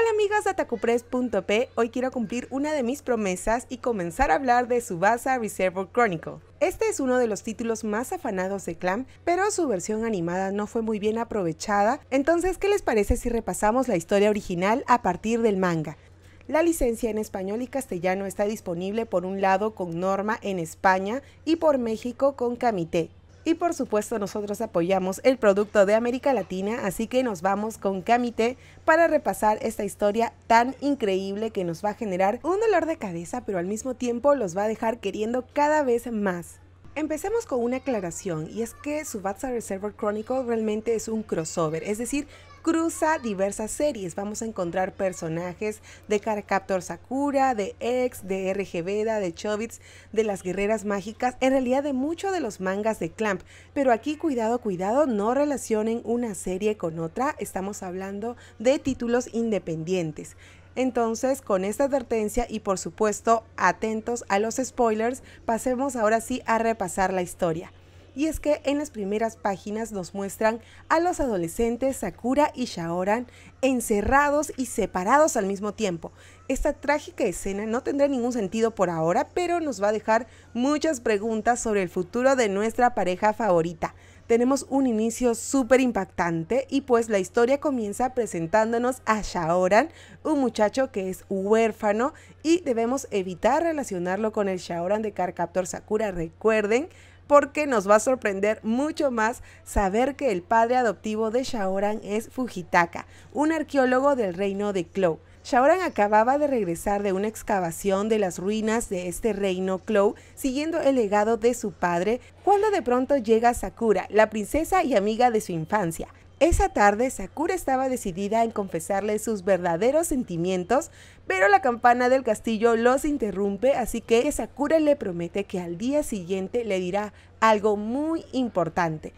Hola amigas de atacupress.p, hoy quiero cumplir una de mis promesas y comenzar a hablar de Subasa Reservoir Chronicle. Este es uno de los títulos más afanados de Clam, pero su versión animada no fue muy bien aprovechada, entonces ¿qué les parece si repasamos la historia original a partir del manga? La licencia en español y castellano está disponible por un lado con Norma en España y por México con Camité. Y por supuesto nosotros apoyamos el producto de América Latina, así que nos vamos con Camite para repasar esta historia tan increíble que nos va a generar un dolor de cabeza, pero al mismo tiempo los va a dejar queriendo cada vez más. Empecemos con una aclaración y es que Subatsa Reservoir Chronicle realmente es un crossover, es decir, cruza diversas series. Vamos a encontrar personajes de Carcaptor Sakura, de X, de RG Veda, de Chobits, de las Guerreras Mágicas, en realidad de muchos de los mangas de Clamp. Pero aquí, cuidado, cuidado, no relacionen una serie con otra. Estamos hablando de títulos independientes. Entonces, con esta advertencia y por supuesto atentos a los spoilers, pasemos ahora sí a repasar la historia y es que en las primeras páginas nos muestran a los adolescentes Sakura y Shaoran encerrados y separados al mismo tiempo. Esta trágica escena no tendrá ningún sentido por ahora, pero nos va a dejar muchas preguntas sobre el futuro de nuestra pareja favorita. Tenemos un inicio súper impactante y pues la historia comienza presentándonos a Shaoran, un muchacho que es huérfano y debemos evitar relacionarlo con el Shaoran de Cardcaptor Sakura. Recuerden, porque nos va a sorprender mucho más saber que el padre adoptivo de Shaoran es Fujitaka, un arqueólogo del reino de Clow. Shaoran acababa de regresar de una excavación de las ruinas de este reino Clow, siguiendo el legado de su padre, cuando de pronto llega Sakura, la princesa y amiga de su infancia. Esa tarde Sakura estaba decidida en confesarle sus verdaderos sentimientos, pero la campana del castillo los interrumpe, así que Sakura le promete que al día siguiente le dirá algo muy importante.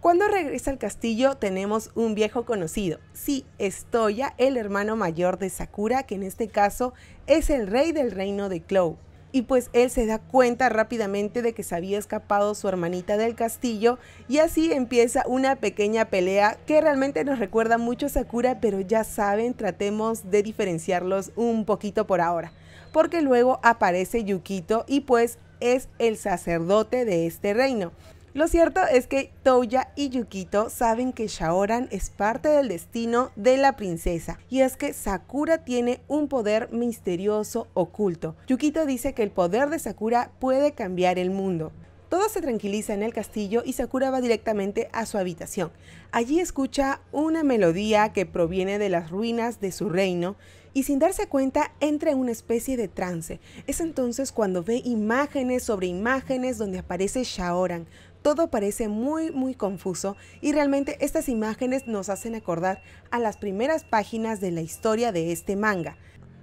Cuando regresa al castillo tenemos un viejo conocido, sí, Estoya, el hermano mayor de Sakura, que en este caso es el rey del reino de Clow y pues él se da cuenta rápidamente de que se había escapado su hermanita del castillo y así empieza una pequeña pelea que realmente nos recuerda mucho a Sakura, pero ya saben, tratemos de diferenciarlos un poquito por ahora, porque luego aparece Yukito y pues es el sacerdote de este reino. Lo cierto es que Toya y Yukito saben que Shaoran es parte del destino de la princesa y es que Sakura tiene un poder misterioso oculto. Yukito dice que el poder de Sakura puede cambiar el mundo. Todo se tranquiliza en el castillo y Sakura va directamente a su habitación. Allí escucha una melodía que proviene de las ruinas de su reino y sin darse cuenta entra en una especie de trance. Es entonces cuando ve imágenes sobre imágenes donde aparece Shaoran, todo parece muy muy confuso y realmente estas imágenes nos hacen acordar a las primeras páginas de la historia de este manga.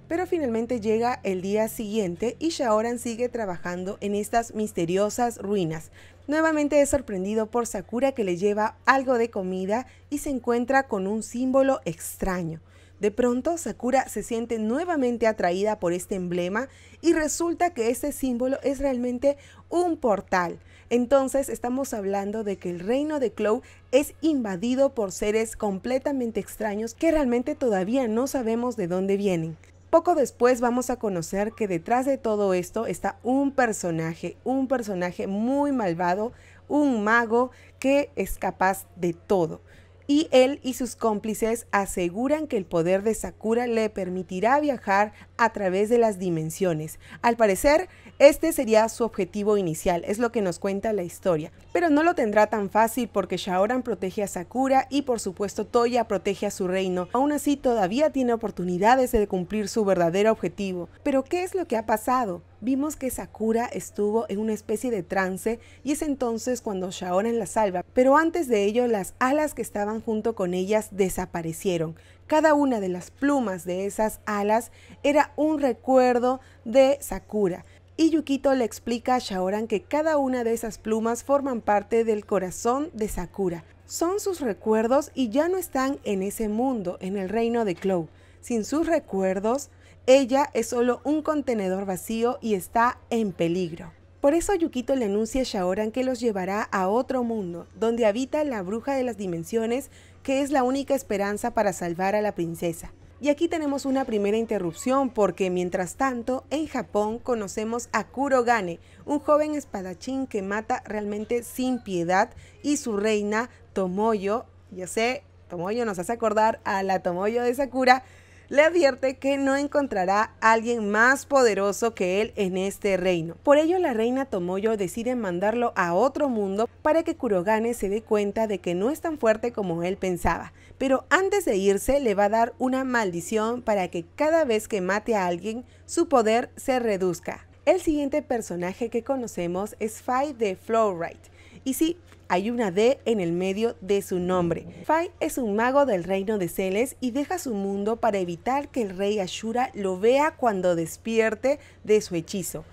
Pero finalmente llega el día siguiente y Shaoran sigue trabajando en estas misteriosas ruinas. Nuevamente es sorprendido por Sakura que le lleva algo de comida y se encuentra con un símbolo extraño. De pronto, Sakura se siente nuevamente atraída por este emblema y resulta que este símbolo es realmente un portal. Entonces estamos hablando de que el reino de Clow es invadido por seres completamente extraños que realmente todavía no sabemos de dónde vienen. Poco después vamos a conocer que detrás de todo esto está un personaje, un personaje muy malvado, un mago que es capaz de todo y él y sus cómplices aseguran que el poder de Sakura le permitirá viajar a través de las dimensiones. Al parecer, este sería su objetivo inicial, es lo que nos cuenta la historia. Pero no lo tendrá tan fácil porque Shaoran protege a Sakura y por supuesto Toya protege a su reino. Aún así, todavía tiene oportunidades de cumplir su verdadero objetivo. Pero ¿qué es lo que ha pasado? vimos que Sakura estuvo en una especie de trance y es entonces cuando Shaoran la salva, pero antes de ello las alas que estaban junto con ellas desaparecieron. Cada una de las plumas de esas alas era un recuerdo de Sakura. Y Yukito le explica a Shaoran que cada una de esas plumas forman parte del corazón de Sakura. Son sus recuerdos y ya no están en ese mundo, en el reino de Chloe. Sin sus recuerdos, ella es solo un contenedor vacío y está en peligro. Por eso Yukito le anuncia a Shaoran que los llevará a otro mundo, donde habita la bruja de las dimensiones, que es la única esperanza para salvar a la princesa. Y aquí tenemos una primera interrupción porque mientras tanto en Japón conocemos a Kurogane, Gane, un joven espadachín que mata realmente sin piedad y su reina Tomoyo, ya sé, Tomoyo nos hace acordar a la Tomoyo de Sakura, le advierte que no encontrará a alguien más poderoso que él en este reino. Por ello, la reina Tomoyo decide mandarlo a otro mundo para que Kurogane se dé cuenta de que no es tan fuerte como él pensaba. Pero antes de irse, le va a dar una maldición para que cada vez que mate a alguien, su poder se reduzca. El siguiente personaje que conocemos es Fai de Flowright. Y sí, hay una D en el medio de su nombre. Fai es un mago del reino de Celes y deja su mundo para evitar que el rey Ashura lo vea cuando despierte de su hechizo.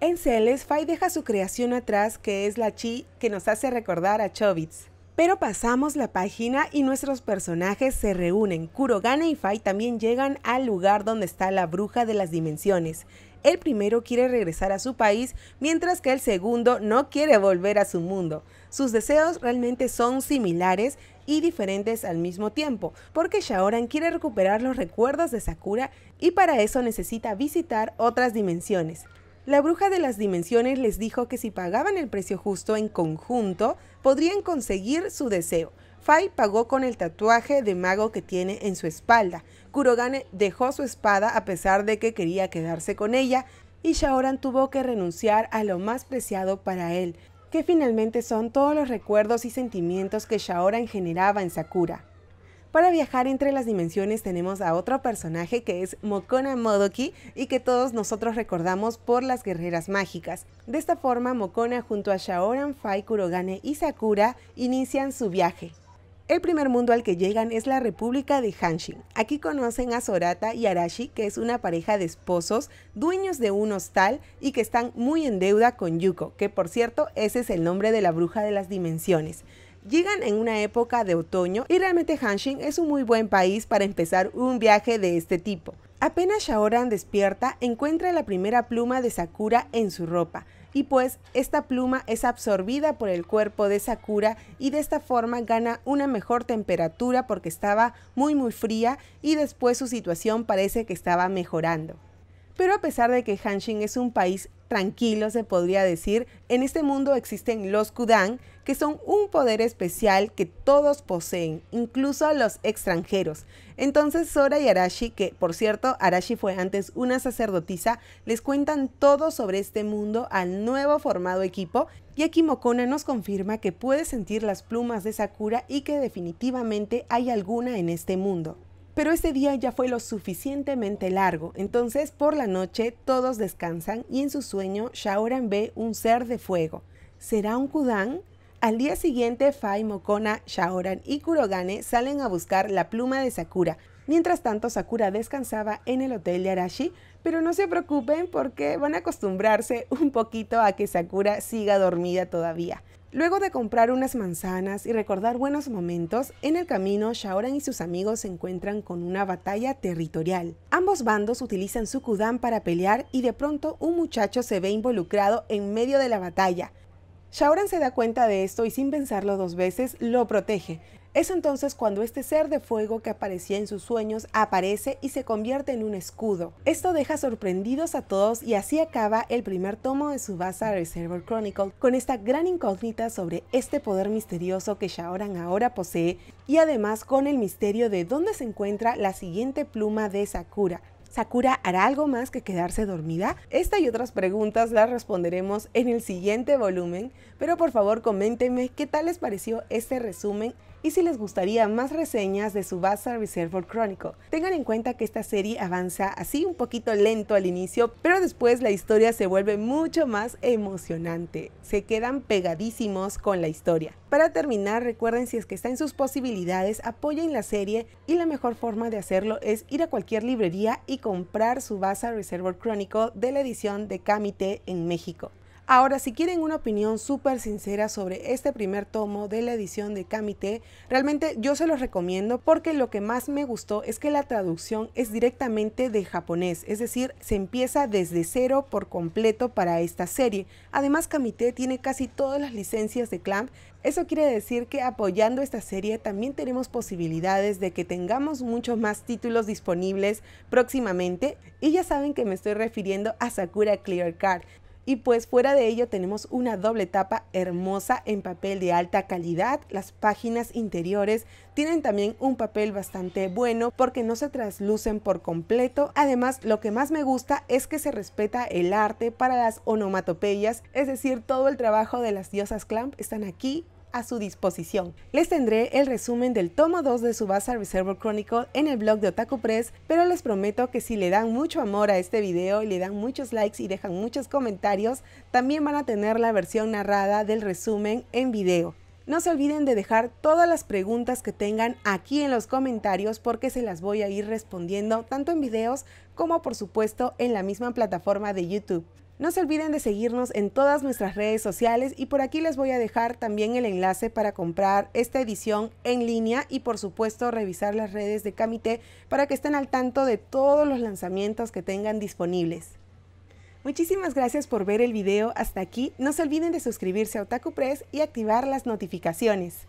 En Celes, Fai deja su creación atrás, que es la chi que nos hace recordar a Chobits. Pero pasamos la página y nuestros personajes se reúnen. Kurogane y Fai también llegan al lugar donde está la bruja de las dimensiones el primero quiere regresar a su país, mientras que el segundo no quiere volver a su mundo. Sus deseos realmente son similares y diferentes al mismo tiempo, porque Shaoran quiere recuperar los recuerdos de Sakura y para eso necesita visitar otras dimensiones. La bruja de las dimensiones les dijo que si pagaban el precio justo en conjunto, podrían conseguir su deseo, Fai pagó con el tatuaje de mago que tiene en su espalda. Kurogane dejó su espada a pesar de que quería quedarse con ella y Shaoran tuvo que renunciar a lo más preciado para él, que finalmente son todos los recuerdos y sentimientos que Shaoran generaba en Sakura. Para viajar entre las dimensiones tenemos a otro personaje que es Mokona Modoki y que todos nosotros recordamos por las guerreras mágicas. De esta forma, Mokona junto a Shaoran, Fai, Kurogane y Sakura inician su viaje. El primer mundo al que llegan es la República de Hanshin. Aquí conocen a Sorata y Arashi, que es una pareja de esposos, dueños de un hostal y que están muy en deuda con Yuko, que por cierto ese es el nombre de la bruja de las dimensiones. Llegan en una época de otoño y realmente Hanshin es un muy buen país para empezar un viaje de este tipo. Apenas Shaoran despierta, encuentra la primera pluma de Sakura en su ropa y pues esta pluma es absorbida por el cuerpo de Sakura y de esta forma gana una mejor temperatura porque estaba muy muy fría y después su situación parece que estaba mejorando. Pero a pesar de que Hanshin es un país tranquilo, se podría decir, en este mundo existen los Kudan, que son un poder especial que todos poseen, incluso los extranjeros. Entonces Sora y Arashi, que por cierto Arashi fue antes una sacerdotisa, les cuentan todo sobre este mundo al nuevo formado equipo y aquí Mokona nos confirma que puede sentir las plumas de Sakura y que definitivamente hay alguna en este mundo pero ese día ya fue lo suficientemente largo, entonces por la noche todos descansan y en su sueño Shaoran ve un ser de fuego. ¿Será un Kudan? Al día siguiente, Fai, Mokona, Shaoran y Kurogane salen a buscar la pluma de Sakura. Mientras tanto, Sakura descansaba en el hotel de Arashi, pero no se preocupen porque van a acostumbrarse un poquito a que Sakura siga dormida todavía. Luego de comprar unas manzanas y recordar buenos momentos, en el camino Shaoran y sus amigos se encuentran con una batalla territorial. Ambos bandos utilizan su kudan para pelear y de pronto un muchacho se ve involucrado en medio de la batalla. Shaoran se da cuenta de esto y sin pensarlo dos veces lo protege. Es entonces cuando este ser de fuego que aparecía en sus sueños aparece y se convierte en un escudo. Esto deja sorprendidos a todos y así acaba el primer tomo de Subasa Reservoir Chronicle con esta gran incógnita sobre este poder misterioso que Shaoran ahora posee y además con el misterio de dónde se encuentra la siguiente pluma de Sakura, ¿Sakura hará algo más que quedarse dormida? Esta y otras preguntas las responderemos en el siguiente volumen, pero por favor coméntenme qué tal les pareció este resumen y si les gustaría más reseñas de su Subasa Reservoir Chronicle. Tengan en cuenta que esta serie avanza así un poquito lento al inicio, pero después la historia se vuelve mucho más emocionante. Se quedan pegadísimos con la historia. Para terminar, recuerden si es que está en sus posibilidades, apoyen la serie y la mejor forma de hacerlo es ir a cualquier librería y comprar su Baza Reservoir Chronicle de la edición de cámite en México. Ahora, si quieren una opinión súper sincera sobre este primer tomo de la edición de Kamite, realmente yo se los recomiendo porque lo que más me gustó es que la traducción es directamente de japonés, es decir, se empieza desde cero por completo para esta serie. Además, Kamite tiene casi todas las licencias de Clamp, eso quiere decir que apoyando esta serie también tenemos posibilidades de que tengamos muchos más títulos disponibles próximamente y ya saben que me estoy refiriendo a Sakura Clear Card, y pues fuera de ello tenemos una doble tapa hermosa en papel de alta calidad. Las páginas interiores tienen también un papel bastante bueno porque no se traslucen por completo. Además, lo que más me gusta es que se respeta el arte para las onomatopeyas, es decir, todo el trabajo de las diosas Clamp están aquí a su disposición. Les tendré el resumen del tomo 2 de su Subasa Reservoir Chronicle en el blog de Otaku Press, pero les prometo que si le dan mucho amor a este video y le dan muchos likes y dejan muchos comentarios, también van a tener la versión narrada del resumen en video. No se olviden de dejar todas las preguntas que tengan aquí en los comentarios porque se las voy a ir respondiendo tanto en videos como por supuesto en la misma plataforma de YouTube. No se olviden de seguirnos en todas nuestras redes sociales y por aquí les voy a dejar también el enlace para comprar esta edición en línea y por supuesto revisar las redes de Camite para que estén al tanto de todos los lanzamientos que tengan disponibles. Muchísimas gracias por ver el video hasta aquí. No se olviden de suscribirse a Otaku Press y activar las notificaciones.